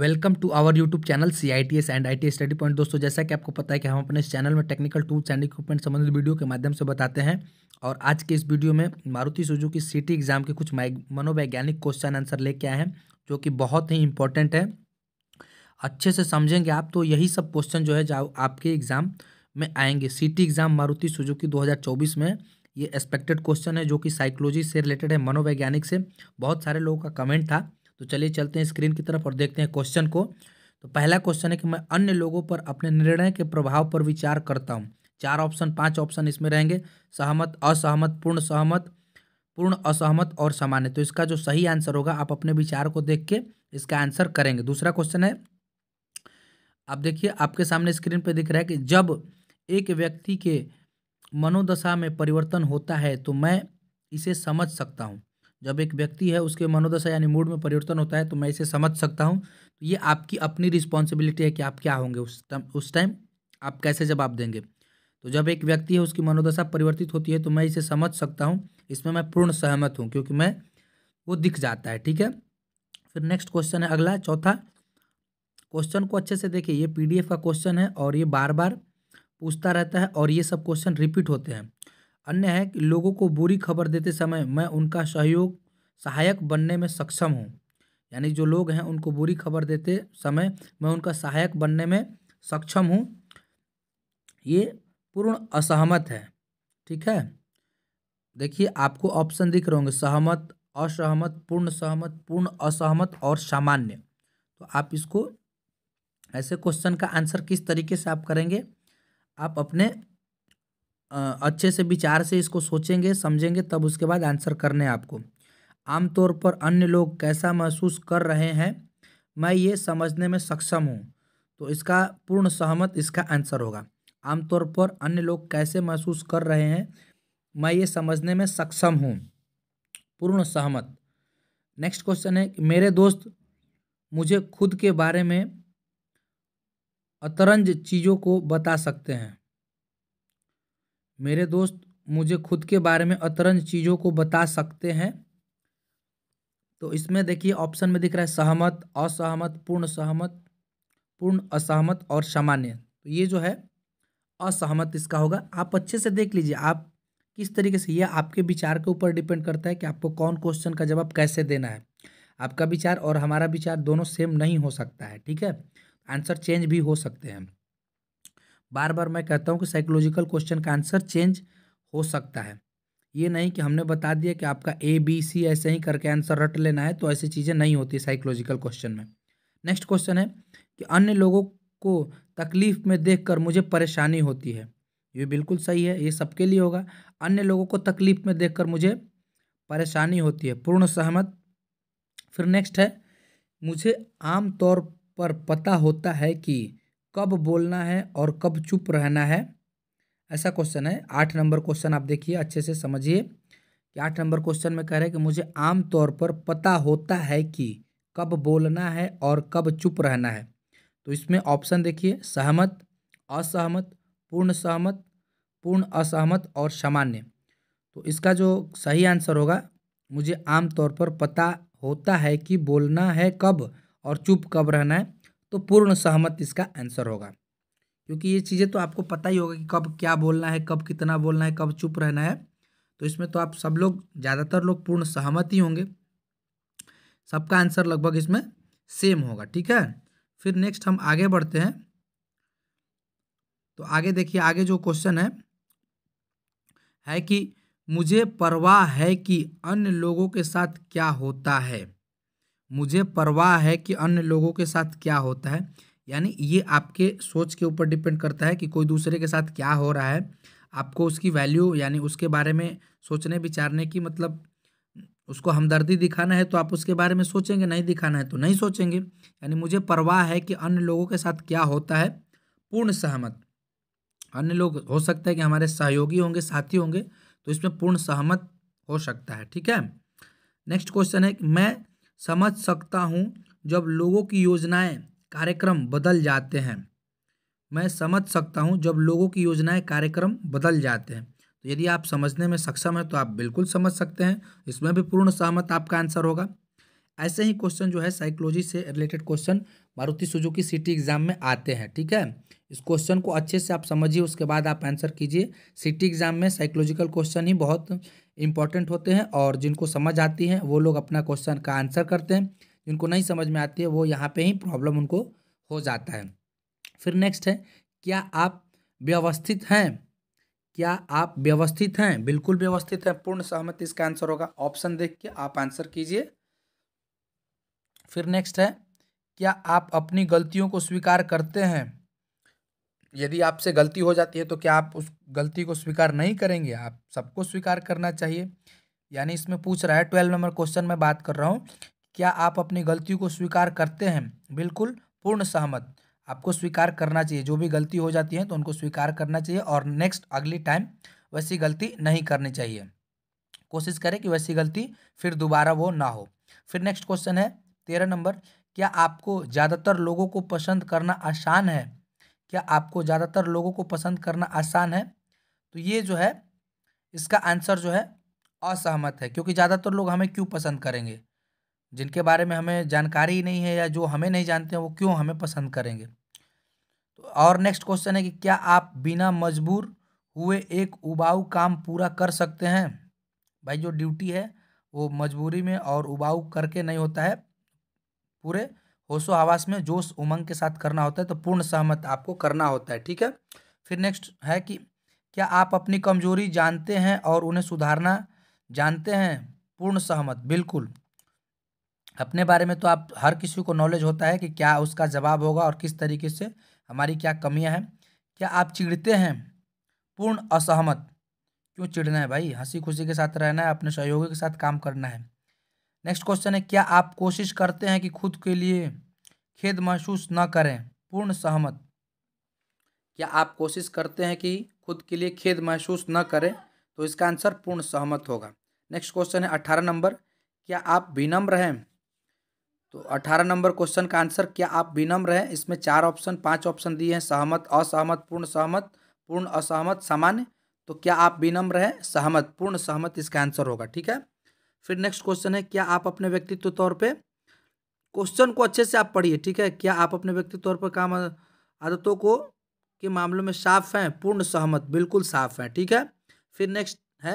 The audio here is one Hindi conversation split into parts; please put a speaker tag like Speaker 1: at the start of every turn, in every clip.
Speaker 1: welcome to our YouTube channel C I T S and I T study point दोस्तों जैसा कि आपको पता है कि हम अपने इस चैनल में टेक्निकल टूल्स एंड इक्विपमेंट संबंधित वीडियो के माध्यम से बताते हैं और आज के इस वीडियो में मारुति सुजुकी सिटी एग्जाम के कुछ मनोवैज्ञानिक क्वेश्चन आंसर लेके आए हैं जो कि बहुत ही इंपॉर्टेंट है अच्छे से समझेंगे आप तो यही सब क्वेश्चन जो है जो आपके एग्ज़ाम में आएंगे सिटी एग्ज़ाम मारुति सुजुकी दो में ये एक्सपेक्टेड क्वेश्चन है जो कि साइकोलॉजी से रिलेटेड है मनोवैज्ञानिक से बहुत सारे लोगों का कमेंट था तो चलिए चलते हैं स्क्रीन की तरफ और देखते हैं क्वेश्चन को तो पहला क्वेश्चन है कि मैं अन्य लोगों पर अपने निर्णय के प्रभाव पर विचार करता हूँ चार ऑप्शन पांच ऑप्शन इसमें रहेंगे सहमत असहमत पूर्ण सहमत पूर्ण असहमत और सामान्य तो इसका जो सही आंसर होगा आप अपने विचार को देख के इसका आंसर करेंगे दूसरा क्वेश्चन है आप देखिए आपके सामने स्क्रीन पर दिख रहा है कि जब एक व्यक्ति के मनोदशा में परिवर्तन होता है तो मैं इसे समझ सकता हूँ जब एक व्यक्ति है उसके मनोदशा यानी मूड में परिवर्तन होता है तो मैं इसे समझ सकता हूँ तो ये आपकी अपनी रिस्पॉन्सिबिलिटी है कि आप क्या होंगे उस टाइम उस टाइम आप कैसे जवाब देंगे तो जब एक व्यक्ति है उसकी मनोदशा परिवर्तित होती है तो मैं इसे समझ सकता हूँ इसमें मैं पूर्ण सहमत हूँ क्योंकि मैं वो दिख जाता है ठीक है फिर नेक्स्ट क्वेश्चन है अगला चौथा क्वेश्चन को अच्छे से देखिए ये पीडीएफ का क्वेश्चन है और ये बार बार पूछता रहता है और ये सब क्वेश्चन रिपीट होते हैं अन्य है कि लोगों को बुरी खबर देते समय मैं उनका सहयोग सहायक बनने में सक्षम हूँ यानी जो लोग हैं उनको बुरी खबर देते समय मैं उनका सहायक बनने में सक्षम हूँ ये पूर्ण असहमत है ठीक है देखिए आपको ऑप्शन दिख रहे होंगे सहमत असहमत पूर्ण सहमत पूर्ण असहमत और सामान्य तो आप इसको ऐसे क्वेश्चन का आंसर किस तरीके से आप करेंगे आप अपने अच्छे से विचार से इसको सोचेंगे समझेंगे तब उसके बाद आंसर करने आपको आमतौर पर अन्य लोग कैसा महसूस कर रहे हैं मैं ये समझने में सक्षम हूँ तो इसका पूर्ण सहमत इसका आंसर होगा आमतौर पर अन्य लोग कैसे महसूस कर रहे हैं मैं ये समझने में सक्षम हूँ पूर्ण सहमत नेक्स्ट क्वेश्चन है कि मेरे दोस्त मुझे खुद के बारे में अतरंज चीज़ों को बता सकते हैं मेरे दोस्त मुझे खुद के बारे में अतरंज चीज़ों को बता सकते हैं तो इसमें देखिए ऑप्शन में दिख रहा है सहमत असहमत पूर्ण सहमत पूर्ण असहमत और सामान्य तो ये जो है असहमत इसका होगा आप अच्छे से देख लीजिए आप किस तरीके से यह आपके विचार के ऊपर डिपेंड करता है कि आपको कौन क्वेश्चन का जवाब कैसे देना है आपका विचार और हमारा विचार दोनों सेम नहीं हो सकता है ठीक है आंसर चेंज भी हो सकते हैं बार बार मैं कहता हूँ कि साइकोलॉजिकल क्वेश्चन का आंसर चेंज हो सकता है ये नहीं कि हमने बता दिया कि आपका ए बी सी ऐसे ही करके आंसर रट लेना है तो ऐसी चीज़ें नहीं होती साइकोलॉजिकल क्वेश्चन में नेक्स्ट क्वेश्चन है कि अन्य लोगों को तकलीफ में देख कर मुझे परेशानी होती है ये बिल्कुल सही है ये सबके लिए होगा अन्य लोगों को तकलीफ में देख कर मुझे परेशानी होती है पूर्ण सहमत फिर नेक्स्ट है मुझे आम तौर पर पता होता है कि कब बोलना है और कब चुप रहना है ऐसा क्वेश्चन है आठ नंबर क्वेश्चन आप देखिए अच्छे से समझिए कि आठ नंबर क्वेश्चन में कह रहे हैं कि मुझे आम तौर पर पता होता है कि कब बोलना है और कब चुप रहना है तो इसमें ऑप्शन देखिए सहमत असहमत पूर्ण सहमत पूर्ण असहमत और सामान्य तो इसका जो सही आंसर होगा मुझे आम तौर पर पता होता है कि बोलना है कब और चुप कब रहना है तो पूर्ण सहमत इसका आंसर होगा क्योंकि ये चीज़ें तो आपको पता ही होगा कि कब क्या बोलना है कब कितना बोलना है कब चुप रहना है तो इसमें तो आप सब लोग ज़्यादातर लोग पूर्ण सहमत ही होंगे सबका आंसर लगभग इसमें सेम होगा ठीक है फिर नेक्स्ट हम आगे बढ़ते हैं तो आगे देखिए आगे जो क्वेश्चन है है कि मुझे परवाह है कि अन्य लोगों के साथ क्या होता है मुझे परवाह है कि अन्य लोगों के साथ क्या होता है यानी ये आपके सोच के ऊपर डिपेंड करता है कि कोई दूसरे के साथ क्या हो रहा है आपको उसकी वैल्यू यानी उसके बारे में सोचने विचारने की मतलब उसको हमदर्दी दिखाना है तो आप उसके बारे में सोचेंगे नहीं दिखाना है तो नहीं सोचेंगे यानी मुझे परवाह है कि अन्य लोगों के साथ क्या होता है पूर्ण सहमत अन्य लोग हो सकता है कि हमारे सहयोगी होंगे साथी होंगे तो इसमें पूर्ण सहमत हो सकता है ठीक है नेक्स्ट क्वेश्चन है कि मैं समझ सकता हूँ जब लोगों की योजनाएं कार्यक्रम बदल जाते हैं मैं समझ सकता हूँ जब लोगों की योजनाएं कार्यक्रम बदल जाते हैं तो यदि आप समझने में सक्षम हैं तो आप बिल्कुल समझ सकते हैं इसमें भी पूर्ण सहमत आपका आंसर होगा ऐसे ही क्वेश्चन जो है साइकोलॉजी से related question Maruti Suzuki city exam में आते हैं ठीक है इस क्वेश्चन को अच्छे से आप समझिए उसके बाद आप आंसर कीजिए सिटी एग्जाम में साइकोलॉजिकल क्वेश्चन ही बहुत इंपॉर्टेंट होते हैं और जिनको समझ आती है वो लोग अपना क्वेश्चन का आंसर करते हैं जिनको नहीं समझ में आती है वो यहाँ पे ही प्रॉब्लम उनको हो जाता है फिर नेक्स्ट है क्या आप व्यवस्थित हैं क्या आप व्यवस्थित हैं बिल्कुल व्यवस्थित हैं पूर्ण सहमति इसका आंसर होगा ऑप्शन देख के आप आंसर कीजिए फिर नेक्स्ट है क्या आप अपनी गलतियों को स्वीकार करते हैं यदि आपसे गलती हो जाती है तो क्या आप उस गलती को स्वीकार नहीं करेंगे आप सबको स्वीकार करना चाहिए यानी इसमें पूछ रहा है ट्वेल्व नंबर क्वेश्चन में बात कर रहा हूँ क्या आप अपनी गलती को स्वीकार करते हैं बिल्कुल पूर्ण सहमत आपको स्वीकार करना चाहिए जो भी गलती हो जाती है तो उनको स्वीकार करना चाहिए और नेक्स्ट अगली टाइम वैसी गलती नहीं करनी चाहिए कोशिश करें कि वैसी गलती फिर दोबारा वो ना हो फिर नेक्स्ट क्वेश्चन है तेरह नंबर क्या आपको ज़्यादातर लोगों को पसंद करना आसान है क्या आपको ज़्यादातर लोगों को पसंद करना आसान है तो ये जो है इसका आंसर जो है असहमत है क्योंकि ज़्यादातर लोग हमें क्यों पसंद करेंगे जिनके बारे में हमें जानकारी ही नहीं है या जो हमें नहीं जानते हैं वो क्यों हमें पसंद करेंगे तो और नेक्स्ट क्वेश्चन है कि क्या आप बिना मजबूर हुए एक उबाऊ काम पूरा कर सकते हैं भाई जो ड्यूटी है वो मजबूरी में और उबाऊ करके नहीं होता है पूरे होशो आवास में जोश उमंग के साथ करना होता है तो पूर्ण सहमत आपको करना होता है ठीक है फिर नेक्स्ट है कि क्या आप अपनी कमजोरी जानते हैं और उन्हें सुधारना जानते हैं पूर्ण सहमत बिल्कुल अपने बारे में तो आप हर किसी को नॉलेज होता है कि क्या उसका जवाब होगा और किस तरीके से हमारी क्या कमियां हैं क्या आप चिढ़ते हैं पूर्ण असहमत क्यों चिढ़ना है भाई हंसी खुशी के साथ रहना है अपने सहयोगी के साथ काम करना है नेक्स्ट क्वेश्चन है क्या आप कोशिश करते हैं कि खुद के लिए खेद महसूस न करें पूर्ण सहमत क्या आप कोशिश करते हैं कि खुद के लिए खेद महसूस न करें तो इसका आंसर पूर्ण सहमत होगा नेक्स्ट क्वेश्चन है अठारह नंबर क्या आप विनम्र हैं तो अठारह नंबर क्वेश्चन का आंसर क्या आप विनम्र हैं इसमें चार ऑप्शन पांच ऑप्शन दिए हैं सहमत असहमत पूर्ण सहमत पूर्ण असहमत सामान्य तो क्या आप विनम्र हैं सहमत पूर्ण सहमत इसका आंसर होगा ठीक है फिर नेक्स्ट क्वेश्चन है क्या आप अपने व्यक्तित्व तौर पर क्वेश्चन को अच्छे से आप पढ़िए ठीक है क्या आप अपने व्यक्तित्व तौर पर काम आदतों को के मामलों में साफ हैं पूर्ण सहमत बिल्कुल साफ हैं ठीक है फिर नेक्स्ट है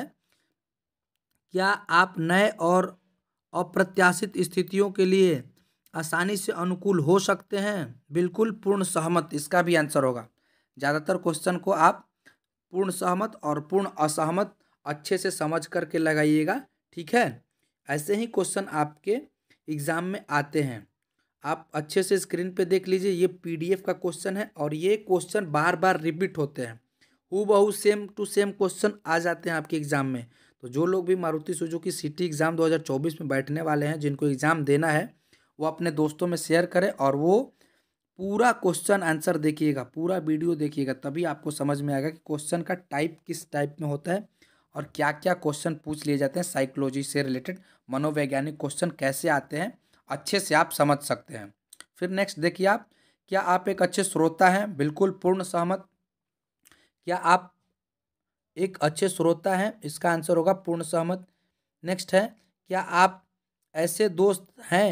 Speaker 1: क्या आप नए और अप्रत्याशित स्थितियों के लिए आसानी से अनुकूल हो सकते हैं बिल्कुल पूर्ण सहमत इसका भी आंसर होगा ज़्यादातर क्वेश्चन को आप पूर्ण सहमत और पूर्ण असहमत अच्छे से समझ करके लगाइएगा ठीक है ऐसे ही क्वेश्चन आपके एग्ज़ाम में आते हैं आप अच्छे से स्क्रीन पे देख लीजिए ये पीडीएफ का क्वेश्चन है और ये क्वेश्चन बार बार रिपीट होते हैं हु बहू सेम टू सेम क्वेश्चन आ जाते हैं आपके एग्ज़ाम में तो जो लोग भी मारुति सुजुकी सिटी एग्ज़ाम 2024 में बैठने वाले हैं जिनको एग्ज़ाम देना है वो अपने दोस्तों में शेयर करें और वो पूरा क्वेश्चन आंसर देखिएगा पूरा वीडियो देखिएगा तभी आपको समझ में आएगा कि क्वेश्चन का टाइप किस टाइप में होता है और क्या क्या क्वेश्चन पूछ लिए जाते हैं साइकोलॉजी से रिलेटेड मनोवैज्ञानिक क्वेश्चन कैसे आते हैं अच्छे से आप समझ सकते हैं फिर नेक्स्ट देखिए आप क्या आप एक अच्छे श्रोता हैं बिल्कुल पूर्ण सहमत क्या आप एक अच्छे श्रोता हैं इसका आंसर होगा पूर्ण सहमत नेक्स्ट है क्या आप ऐसे दोस्त हैं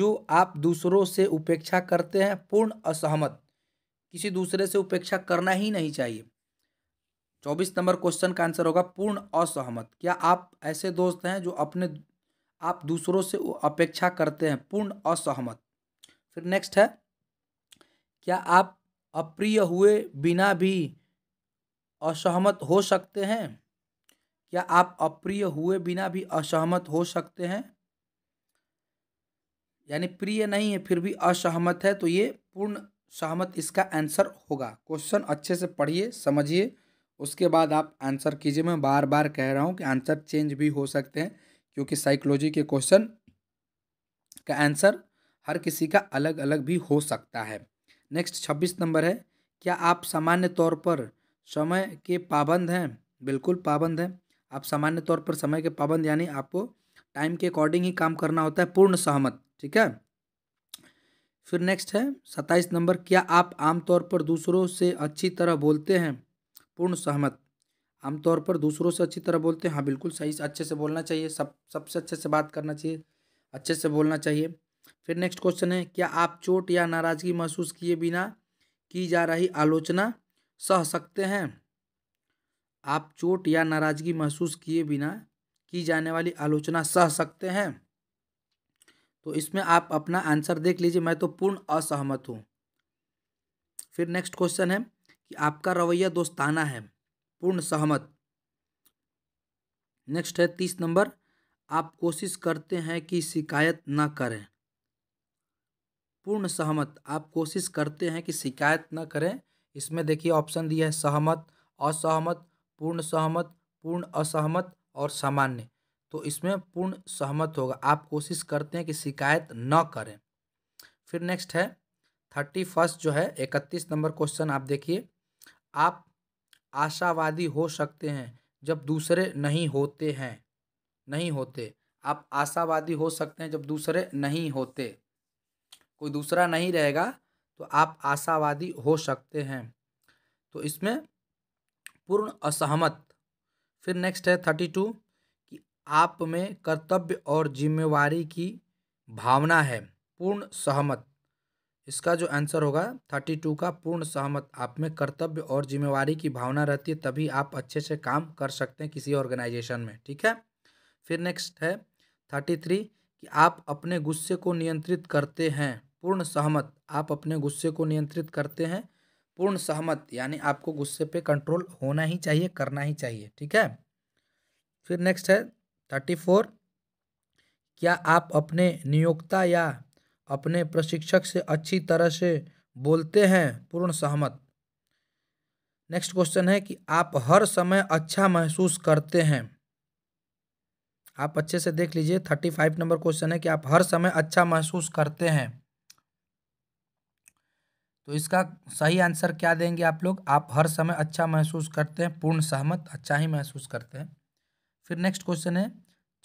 Speaker 1: जो आप दूसरों से उपेक्षा करते हैं पूर्ण असहमत किसी दूसरे से उपेक्षा करना ही नहीं चाहिए चौबीस नंबर क्वेश्चन का आंसर होगा पूर्ण असहमत क्या आप ऐसे दोस्त हैं जो अपने आप दूसरों से अपेक्षा करते हैं पूर्ण असहमत फिर नेक्स्ट है क्या आप अप्रिय हुए बिना भी असहमत हो सकते हैं क्या आप अप्रिय हुए बिना भी असहमत हो सकते हैं यानी प्रिय नहीं है फिर भी असहमत है तो ये पूर्ण सहमत इसका आंसर होगा क्वेश्चन अच्छे से पढ़िए समझिए उसके बाद आप आंसर कीजिए मैं बार बार कह रहा हूँ कि आंसर चेंज भी हो सकते हैं क्योंकि साइकोलॉजी के क्वेश्चन का आंसर हर किसी का अलग अलग भी हो सकता है नेक्स्ट छब्बीस नंबर है क्या आप सामान्य तौर पर समय के पाबंद हैं बिल्कुल पाबंद हैं आप सामान्य तौर पर समय के पाबंद यानी आपको टाइम के अकॉर्डिंग ही काम करना होता है पूर्ण सहमत ठीक है फिर नेक्स्ट है सत्ताईस नंबर क्या आप आमतौर पर दूसरों से अच्छी तरह बोलते हैं पूर्ण सहमत आमतौर पर दूसरों से अच्छी तरह बोलते हैं हाँ बिल्कुल सही से अच्छे से बोलना चाहिए सब सबसे अच्छे से बात करना चाहिए अच्छे से बोलना चाहिए फिर नेक्स्ट क्वेश्चन है क्या आप चोट या नाराज़गी महसूस किए बिना की जा रही आलोचना सह सकते हैं आप चोट या नाराज़गी महसूस किए बिना की जाने वाली आलोचना सह सकते हैं तो इसमें आप अपना आंसर देख लीजिए मैं तो पूर्ण असहमत हूँ फिर नेक्स्ट क्वेश्चन है कि आपका रवैया दोस्ताना है पूर्ण सहमत नेक्स्ट है तीस नंबर आप कोशिश करते हैं कि शिकायत ना करें पूर्ण सहमत आप कोशिश करते हैं कि शिकायत ना करें इसमें देखिए ऑप्शन दिया है सहमत असहमत पूर्ण सहमत पूर्ण असहमत और सामान्य तो इसमें पूर्ण सहमत होगा आप कोशिश करते हैं कि शिकायत न करें फिर नेक्स्ट है थर्टी फर्स्ट जो है इकतीस नंबर क्वेश्चन आप देखिए आप आशावादी हो सकते हैं जब दूसरे नहीं होते हैं नहीं होते आप आशावादी हो सकते हैं जब दूसरे नहीं होते कोई दूसरा नहीं रहेगा तो आप आशावादी हो सकते हैं तो इसमें पूर्ण असहमत फिर नेक्स्ट है थर्टी टू कि आप में कर्तव्य और जिम्मेवारी की भावना है पूर्ण सहमत इसका जो आंसर होगा थर्टी टू का पूर्ण सहमत आप में कर्तव्य और जिम्मेवारी की भावना रहती है तभी आप अच्छे से काम कर सकते हैं किसी ऑर्गेनाइजेशन में ठीक है फिर नेक्स्ट है थर्टी थ्री कि आप अपने गुस्से को नियंत्रित करते हैं पूर्ण सहमत आप अपने गुस्से को नियंत्रित करते हैं पूर्ण सहमत यानी आपको गुस्से पे कंट्रोल होना ही चाहिए करना ही चाहिए ठीक है फिर नेक्स्ट है थर्टी फोर क्या आप अपने नियोक्ता या अपने प्रशिक्षक से अच्छी तरह से बोलते हैं पूर्ण सहमत नेक्स्ट क्वेश्चन है कि आप हर समय अच्छा महसूस करते हैं आप अच्छे से देख लीजिए थर्टी फाइव नंबर क्वेश्चन है कि आप हर समय अच्छा महसूस करते हैं तो इसका सही आंसर क्या देंगे आप लोग आप हर समय अच्छा महसूस करते हैं पूर्ण सहमत अच्छा ही महसूस करते हैं फिर नेक्स्ट क्वेश्चन है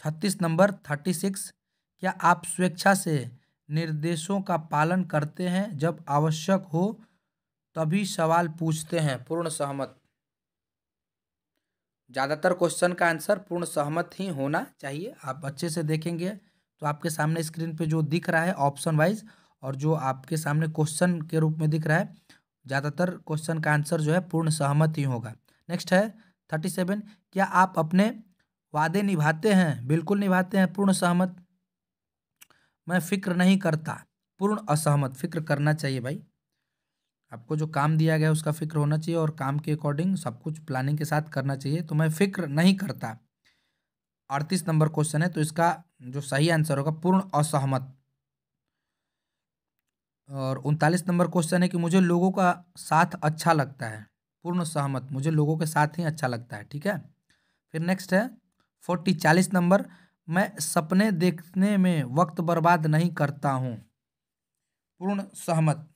Speaker 1: छत्तीस नंबर थर्टी सिक्स क्या आप स्वेच्छा से निर्देशों का पालन करते हैं जब आवश्यक हो तभी सवाल पूछते हैं पूर्ण सहमत ज़्यादातर क्वेश्चन का आंसर पूर्ण सहमत ही होना चाहिए आप अच्छे से देखेंगे तो आपके सामने स्क्रीन पे जो दिख रहा है ऑप्शन वाइज और जो आपके सामने क्वेश्चन के रूप में दिख रहा है ज़्यादातर क्वेश्चन का आंसर जो है पूर्ण सहमत ही होगा नेक्स्ट है थर्टी सेवन क्या आप अपने वादे निभाते हैं बिल्कुल निभाते हैं पूर्ण सहमत मैं फ़िक्र नहीं करता पूर्ण असहमत फिक्र करना चाहिए भाई आपको जो काम दिया गया उसका फिक्र होना चाहिए और काम के अकॉर्डिंग सब कुछ प्लानिंग के साथ करना चाहिए तो मैं फिक्र नहीं करता अड़तीस नंबर क्वेश्चन है तो इसका जो सही आंसर होगा पूर्ण असहमत और उनतालीस नंबर क्वेश्चन है कि मुझे लोगों का साथ अच्छा लगता है पूर्ण सहमत मुझे लोगों के साथ ही अच्छा लगता है ठीक है फिर नेक्स्ट है फोर्टी चालीस नंबर मैं सपने देखने में वक्त बर्बाद नहीं करता हूँ पूर्ण सहमत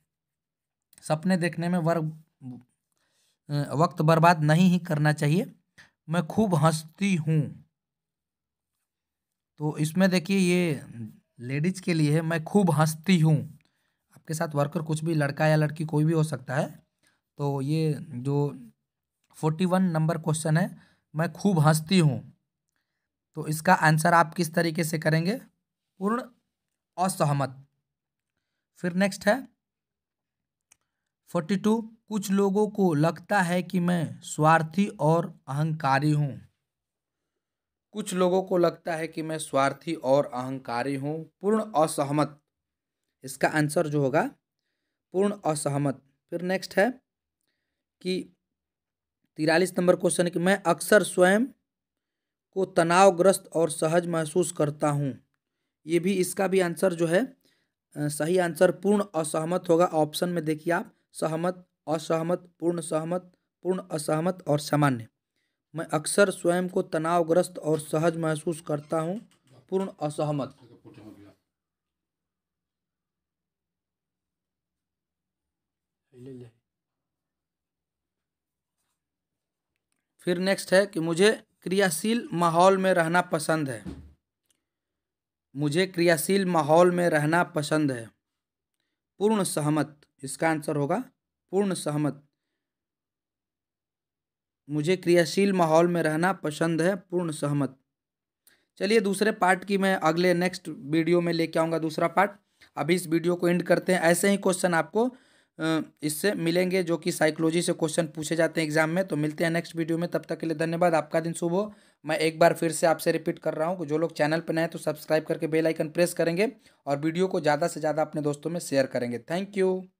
Speaker 1: सपने देखने में वर्ग वक्त बर्बाद नहीं ही करना चाहिए मैं खूब हंसती हूँ तो इसमें देखिए ये लेडीज के लिए है मैं खूब हंसती हूँ आपके साथ वर्कर कुछ भी लड़का या लड़की कोई भी हो सकता है तो ये जो फोर्टी वन नंबर क्वेश्चन है मैं खूब हंसती हूँ तो इसका आंसर आप किस तरीके से करेंगे पूर्ण असहमत फिर नेक्स्ट है फोर्टी टू कुछ लोगों को लगता है कि मैं स्वार्थी और अहंकारी हूँ कुछ लोगों को लगता है कि मैं स्वार्थी और अहंकारी हूँ पूर्ण असहमत इसका आंसर जो होगा पूर्ण असहमत फिर नेक्स्ट है कि तिरालीस नंबर क्वेश्चन कि मैं अक्सर स्वयं को तनावग्रस्त और सहज महसूस करता हूँ ये भी इसका भी आंसर जो है सही आंसर पूर्ण असहमत होगा ऑप्शन में देखिए आप सहमत असहमत पूर्ण सहमत पूर्ण असहमत और सामान्य मैं अक्सर स्वयं को तनावग्रस्त और सहज महसूस करता हूँ पूर्ण असहमत फिर नेक्स्ट है कि मुझे क्रियाशील माहौल में रहना पसंद है मुझे क्रियाशील माहौल में रहना पसंद है पूर्ण सहमत इसका आंसर होगा पूर्ण सहमत मुझे क्रियाशील माहौल में रहना पसंद है पूर्ण सहमत चलिए दूसरे पार्ट की मैं अगले नेक्स्ट वीडियो में लेके आऊँगा दूसरा पार्ट अभी इस वीडियो को एंड करते हैं ऐसे ही क्वेश्चन आपको इससे मिलेंगे जो कि साइकोलॉजी से क्वेश्चन पूछे जाते हैं एग्जाम में तो मिलते हैं नेक्स्ट वीडियो में तब तक के लिए धन्यवाद आपका दिन शुभ हो मैं एक बार फिर से आपसे रिपीट कर रहा हूँ जो लोग चैनल पर नए तो सब्सक्राइब करके बेल आइकन प्रेस करेंगे और वीडियो को ज़्यादा से ज़्यादा अपने दोस्तों में शेयर करेंगे थैंक यू